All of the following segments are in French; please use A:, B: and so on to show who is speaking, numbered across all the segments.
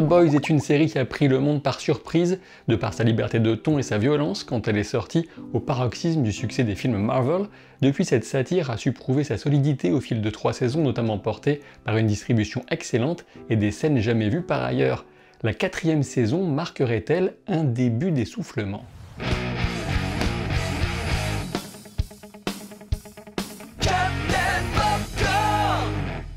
A: The Boys est une série qui a pris le monde par surprise, de par sa liberté de ton et sa violence quand elle est sortie au paroxysme du succès des films Marvel. Depuis, cette satire a su prouver sa solidité au fil de trois saisons, notamment portée par une distribution excellente et des scènes jamais vues par ailleurs. La quatrième saison marquerait-elle un début d'essoufflement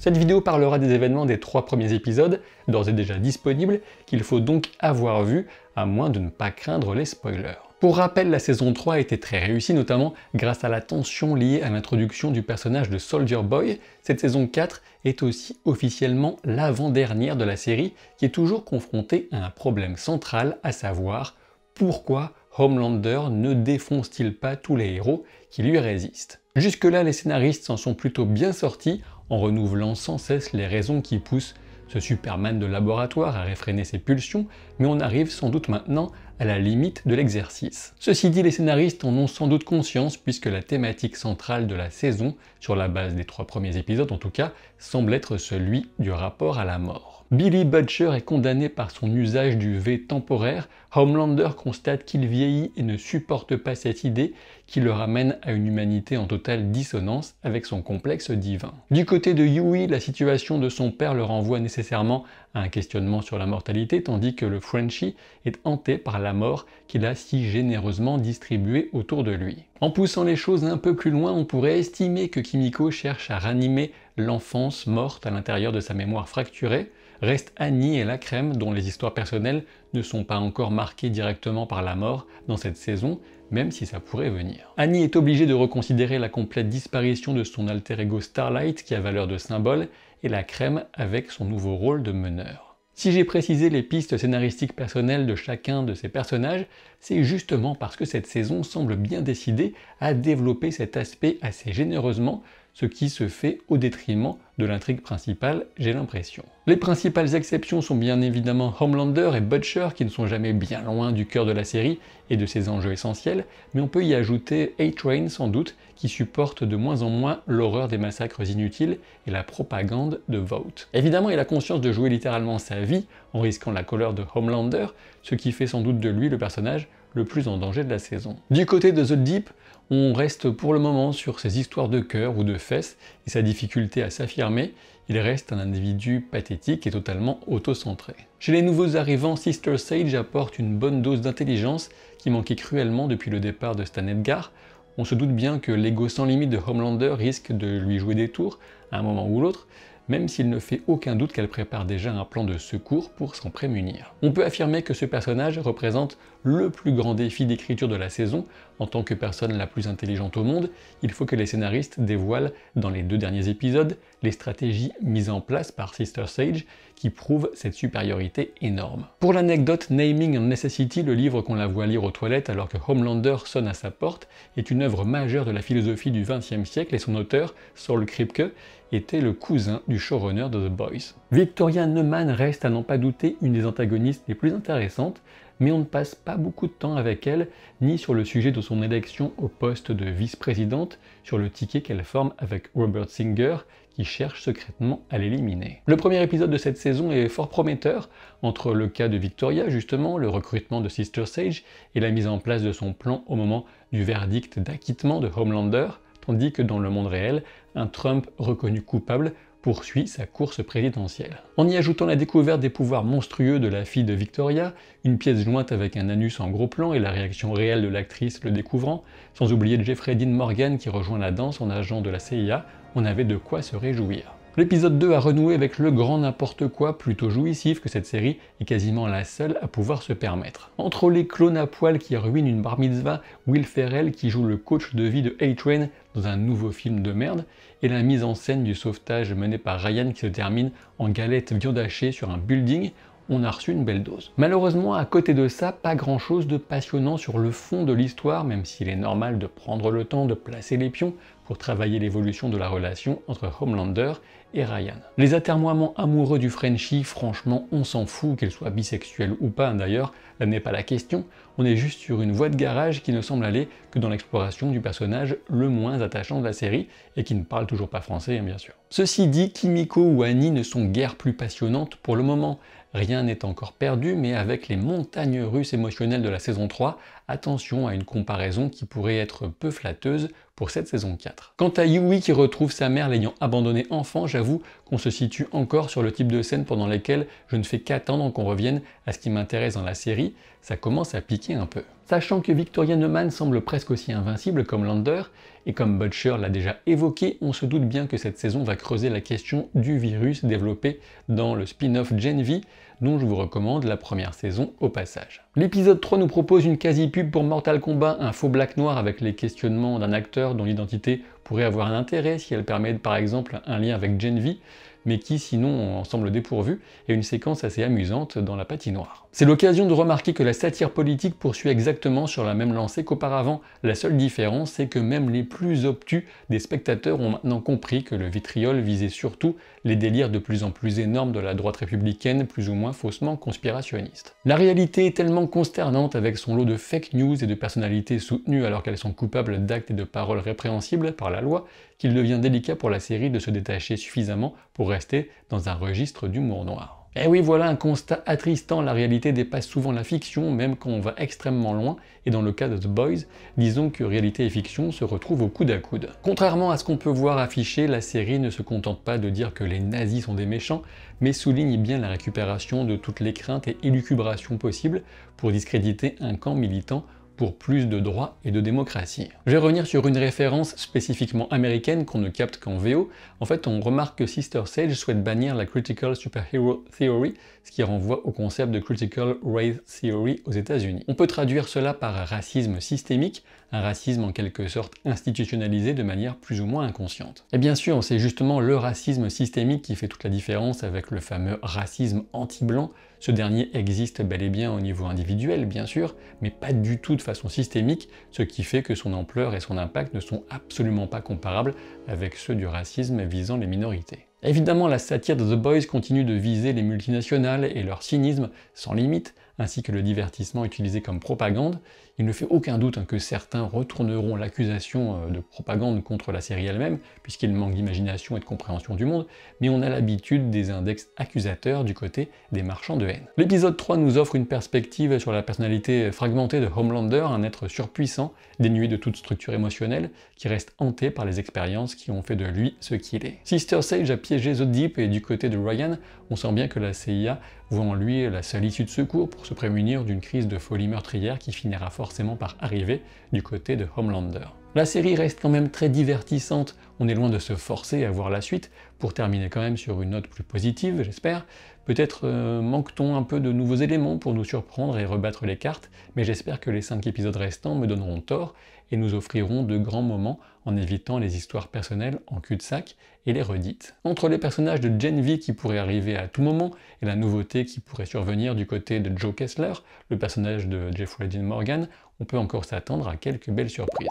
A: Cette vidéo parlera des événements des trois premiers épisodes, d'ores et déjà disponibles, qu'il faut donc avoir vu, à moins de ne pas craindre les spoilers. Pour rappel, la saison 3 était très réussie, notamment grâce à la tension liée à l'introduction du personnage de Soldier Boy. Cette saison 4 est aussi officiellement l'avant-dernière de la série, qui est toujours confrontée à un problème central, à savoir pourquoi Homelander ne défonce-t-il pas tous les héros qui lui résistent Jusque-là, les scénaristes s'en sont plutôt bien sortis en renouvelant sans cesse les raisons qui poussent ce Superman de laboratoire à réfréner ses pulsions, mais on arrive sans doute maintenant à la limite de l'exercice. Ceci dit, les scénaristes en ont sans doute conscience puisque la thématique centrale de la saison, sur la base des trois premiers épisodes en tout cas, semble être celui du rapport à la mort. Billy Butcher est condamné par son usage du V temporaire. Homelander constate qu'il vieillit et ne supporte pas cette idée qui le ramène à une humanité en totale dissonance avec son complexe divin. Du côté de Yui, la situation de son père le renvoie nécessairement à un questionnement sur la mortalité, tandis que le Frenchie est hanté par la mort qu'il a si généreusement distribuée autour de lui. En poussant les choses un peu plus loin, on pourrait estimer que Kimiko cherche à ranimer l'enfance morte à l'intérieur de sa mémoire fracturée, reste Annie et la crème dont les histoires personnelles ne sont pas encore marquées directement par la mort dans cette saison, même si ça pourrait venir. Annie est obligée de reconsidérer la complète disparition de son alter ego Starlight qui a valeur de symbole, et la crème avec son nouveau rôle de meneur. Si j'ai précisé les pistes scénaristiques personnelles de chacun de ces personnages, c'est justement parce que cette saison semble bien décidée à développer cet aspect assez généreusement ce qui se fait au détriment de l'intrigue principale, j'ai l'impression. Les principales exceptions sont bien évidemment Homelander et Butcher, qui ne sont jamais bien loin du cœur de la série et de ses enjeux essentiels, mais on peut y ajouter A-Train sans doute, qui supporte de moins en moins l'horreur des massacres inutiles et la propagande de Vote. Évidemment, il a conscience de jouer littéralement sa vie en risquant la colère de Homelander, ce qui fait sans doute de lui le personnage le plus en danger de la saison. Du côté de The Deep, on reste pour le moment sur ses histoires de cœur ou de fesses et sa difficulté à s'affirmer, il reste un individu pathétique et totalement autocentré. Chez les nouveaux arrivants, Sister Sage apporte une bonne dose d'intelligence qui manquait cruellement depuis le départ de Stan Edgar. On se doute bien que l'ego sans limite de Homelander risque de lui jouer des tours à un moment ou l'autre, même s'il ne fait aucun doute qu'elle prépare déjà un plan de secours pour s'en prémunir. On peut affirmer que ce personnage représente le plus grand défi d'écriture de la saison en tant que personne la plus intelligente au monde, il faut que les scénaristes dévoilent dans les deux derniers épisodes les stratégies mises en place par Sister Sage qui prouvent cette supériorité énorme. Pour l'anecdote Naming and Necessity, le livre qu'on la voit lire aux toilettes alors que Homelander sonne à sa porte, est une œuvre majeure de la philosophie du XXe siècle et son auteur, Saul Kripke, était le cousin du showrunner de The Boys. Victoria Neumann reste à n'en pas douter une des antagonistes les plus intéressantes, mais on ne passe pas beaucoup de temps avec elle, ni sur le sujet de son élection au poste de vice-présidente, sur le ticket qu'elle forme avec Robert Singer, qui cherche secrètement à l'éliminer. Le premier épisode de cette saison est fort prometteur, entre le cas de Victoria justement, le recrutement de Sister Sage et la mise en place de son plan au moment du verdict d'acquittement de Homelander, tandis que dans le monde réel, un Trump reconnu coupable poursuit sa course présidentielle. En y ajoutant la découverte des pouvoirs monstrueux de la fille de Victoria, une pièce jointe avec un anus en gros plan et la réaction réelle de l'actrice le découvrant, sans oublier Jeffrey Dean Morgan qui rejoint la danse en agent de la CIA, on avait de quoi se réjouir. L'épisode 2 a renoué avec le grand n'importe quoi plutôt jouissif que cette série est quasiment la seule à pouvoir se permettre. Entre les clones à poil qui ruinent une bar mitzvah, Will Ferrell qui joue le coach de vie de A-Train dans un nouveau film de merde, et la mise en scène du sauvetage mené par Ryan qui se termine en galette viande hachée sur un building, on a reçu une belle dose. Malheureusement, à côté de ça, pas grand chose de passionnant sur le fond de l'histoire, même s'il est normal de prendre le temps de placer les pions pour travailler l'évolution de la relation entre Homelander et Ryan. Les atermoiements amoureux du Frenchie, franchement, on s'en fout, qu'elle soit bisexuelle ou pas hein, d'ailleurs, là n'est pas la question, on est juste sur une voie de garage qui ne semble aller que dans l'exploration du personnage le moins attachant de la série, et qui ne parle toujours pas français hein, bien sûr. Ceci dit, Kimiko ou Annie ne sont guère plus passionnantes pour le moment, rien n'est encore perdu, mais avec les montagnes russes émotionnelles de la saison 3, attention à une comparaison qui pourrait être peu flatteuse pour cette saison 4. Quant à Yui qui retrouve sa mère l'ayant abandonné enfant, j'avoue on se situe encore sur le type de scène pendant lesquelles je ne fais qu'attendre qu'on revienne à ce qui m'intéresse dans la série, ça commence à piquer un peu. Sachant que Victoria Neumann semble presque aussi invincible comme Lander, et comme Butcher l'a déjà évoqué, on se doute bien que cette saison va creuser la question du virus développé dans le spin-off Gen V, dont je vous recommande la première saison au passage. L'épisode 3 nous propose une quasi-pub pour Mortal Kombat, un faux black noir avec les questionnements d'un acteur dont l'identité pourrait avoir un intérêt si elle permet par exemple un lien avec Genvi, mais qui sinon en semble dépourvu et une séquence assez amusante dans la patinoire. C'est l'occasion de remarquer que la satire politique poursuit exactement sur la même lancée qu'auparavant. La seule différence, c'est que même les plus obtus des spectateurs ont maintenant compris que le vitriol visait surtout les délires de plus en plus énormes de la droite républicaine, plus ou moins faussement conspirationniste. La réalité est tellement consternante avec son lot de fake news et de personnalités soutenues alors qu'elles sont coupables d'actes et de paroles répréhensibles par la loi, qu'il devient délicat pour la série de se détacher suffisamment pour rester dans un registre d'humour noir. Et eh oui, voilà un constat attristant, la réalité dépasse souvent la fiction, même quand on va extrêmement loin, et dans le cas de The Boys, disons que réalité et fiction se retrouvent au coude à coude. Contrairement à ce qu'on peut voir affiché, la série ne se contente pas de dire que les nazis sont des méchants, mais souligne bien la récupération de toutes les craintes et élucubrations possibles pour discréditer un camp militant pour plus de droits et de démocratie. Je vais revenir sur une référence spécifiquement américaine qu'on ne capte qu'en VO. En fait, on remarque que Sister Sage souhaite bannir la Critical Superhero Theory, ce qui renvoie au concept de Critical Race Theory aux États-Unis. On peut traduire cela par racisme systémique, un racisme en quelque sorte institutionnalisé de manière plus ou moins inconsciente. Et bien sûr, c'est justement le racisme systémique qui fait toute la différence avec le fameux racisme anti-blanc ce dernier existe bel et bien au niveau individuel, bien sûr, mais pas du tout de façon systémique, ce qui fait que son ampleur et son impact ne sont absolument pas comparables avec ceux du racisme visant les minorités. Évidemment, la satire de The Boys continue de viser les multinationales et leur cynisme sans limite, ainsi que le divertissement utilisé comme propagande, il ne fait aucun doute hein, que certains retourneront l'accusation euh, de propagande contre la série elle-même, puisqu'il manque d'imagination et de compréhension du monde, mais on a l'habitude des index accusateurs du côté des marchands de haine. L'épisode 3 nous offre une perspective sur la personnalité fragmentée de Homelander, un être surpuissant, dénué de toute structure émotionnelle, qui reste hanté par les expériences qui ont fait de lui ce qu'il est. Sister Sage a piégé The Deep et du côté de Ryan, on sent bien que la CIA en lui la seule issue de secours pour se prémunir d'une crise de folie meurtrière qui finira forcément par arriver du côté de Homelander. La série reste quand même très divertissante, on est loin de se forcer à voir la suite, pour terminer quand même sur une note plus positive, j'espère. Peut-être euh, manque-t-on un peu de nouveaux éléments pour nous surprendre et rebattre les cartes, mais j'espère que les 5 épisodes restants me donneront tort et nous offrirons de grands moments en évitant les histoires personnelles en cul-de-sac et les redites. Entre les personnages de Gen V qui pourraient arriver à tout moment et la nouveauté qui pourrait survenir du côté de Joe Kessler, le personnage de Jeffrey Dean Morgan, on peut encore s'attendre à quelques belles surprises.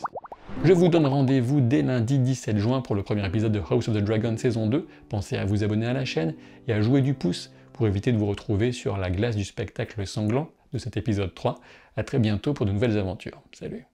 A: Je vous donne rendez-vous dès lundi 17 juin pour le premier épisode de House of the Dragon saison 2. Pensez à vous abonner à la chaîne et à jouer du pouce pour éviter de vous retrouver sur la glace du spectacle sanglant de cet épisode 3. A très bientôt pour de nouvelles aventures. Salut